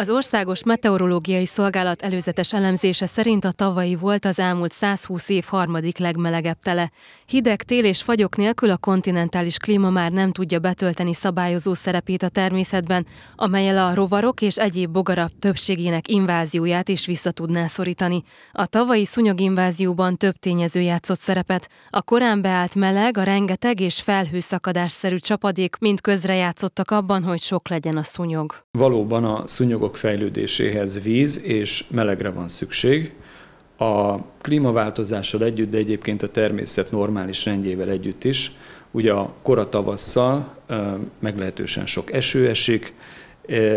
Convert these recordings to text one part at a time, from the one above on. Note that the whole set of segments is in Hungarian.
Az Országos Meteorológiai Szolgálat előzetes elemzése szerint a tavalyi volt az elmúlt 120 év harmadik legmelegebb tele. Hideg tél és fagyok nélkül a kontinentális klíma már nem tudja betölteni szabályozó szerepét a természetben, amelyel a rovarok és egyéb bogarak többségének invázióját is vissza tudná szorítani. A tavalyi szunyoginvázióban több tényező játszott szerepet. A korán beállt meleg, a rengeteg és felhőszakadásszerű csapadék mind játszottak abban, hogy sok legyen a szunyog. Valóban a szunyogok dolgok fejlődéséhez víz és melegre van szükség. A klímaváltozással együtt, de egyébként a természet normális rendjével együtt is, ugye a kora tavasszal meglehetősen sok eső esik,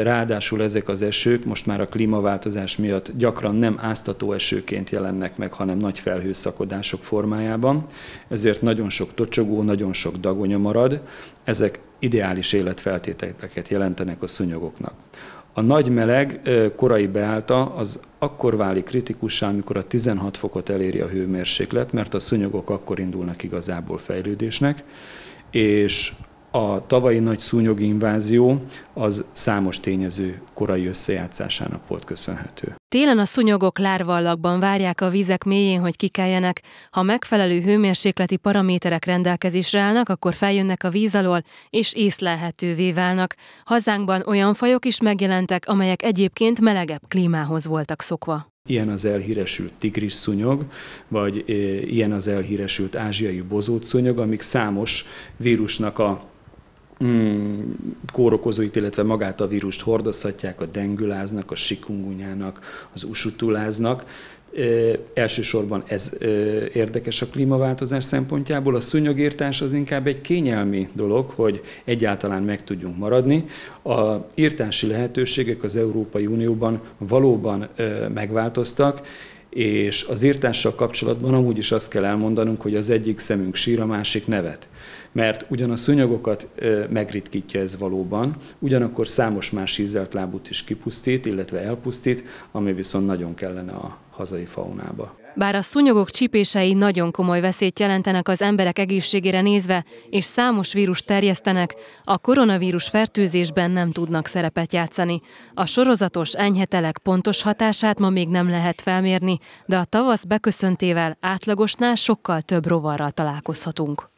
Ráadásul ezek az esők most már a klímaváltozás miatt gyakran nem áztató esőként jelennek meg, hanem nagy felhőszakodások formájában, ezért nagyon sok tocsogó, nagyon sok dagonya marad, ezek ideális életfeltételeket jelentenek a szúnyogoknak. A nagy meleg korai beállta az akkor válik kritikussá, amikor a 16 fokot eléri a hőmérséklet, mert a szúnyogok akkor indulnak igazából fejlődésnek, és a tavalyi nagy szúnyog invázió az számos tényező korai összejátszásának volt köszönhető. Télen a szúnyogok lárvallakban várják a vízek mélyén, hogy kikeljenek. Ha megfelelő hőmérsékleti paraméterek rendelkezésre állnak, akkor feljönnek a víz alól, és észlelhetővé válnak. Hazánkban olyan fajok is megjelentek, amelyek egyébként melegebb klímához voltak szokva. Ilyen az elhíresült tigris szúnyog, vagy eh, ilyen az elhíresült ázsiai bozót szúnyog, amik számos vírusnak a Mm, kórokozóit, illetve magát a vírust hordozhatják a dengüláznak, a sikungunyának, az usutuláznak. E, elsősorban ez e, érdekes a klímaváltozás szempontjából. A szúnyogírtás az inkább egy kényelmi dolog, hogy egyáltalán meg tudjunk maradni. A írtási lehetőségek az Európai Unióban valóban e, megváltoztak, és az írtással kapcsolatban amúgy is azt kell elmondanunk, hogy az egyik szemünk sír, a másik nevet mert ugyan a szőnyegokat megritkítja ez valóban, ugyanakkor számos más ízelt lábút is kipusztít, illetve elpusztít, ami viszont nagyon kellene a hazai faunába. Bár a szúnyogok csípései nagyon komoly veszélyt jelentenek az emberek egészségére nézve, és számos vírus terjesztenek, a koronavírus fertőzésben nem tudnak szerepet játszani. A sorozatos enyhetelek pontos hatását ma még nem lehet felmérni, de a tavasz beköszöntével átlagosnál sokkal több rovarral találkozhatunk.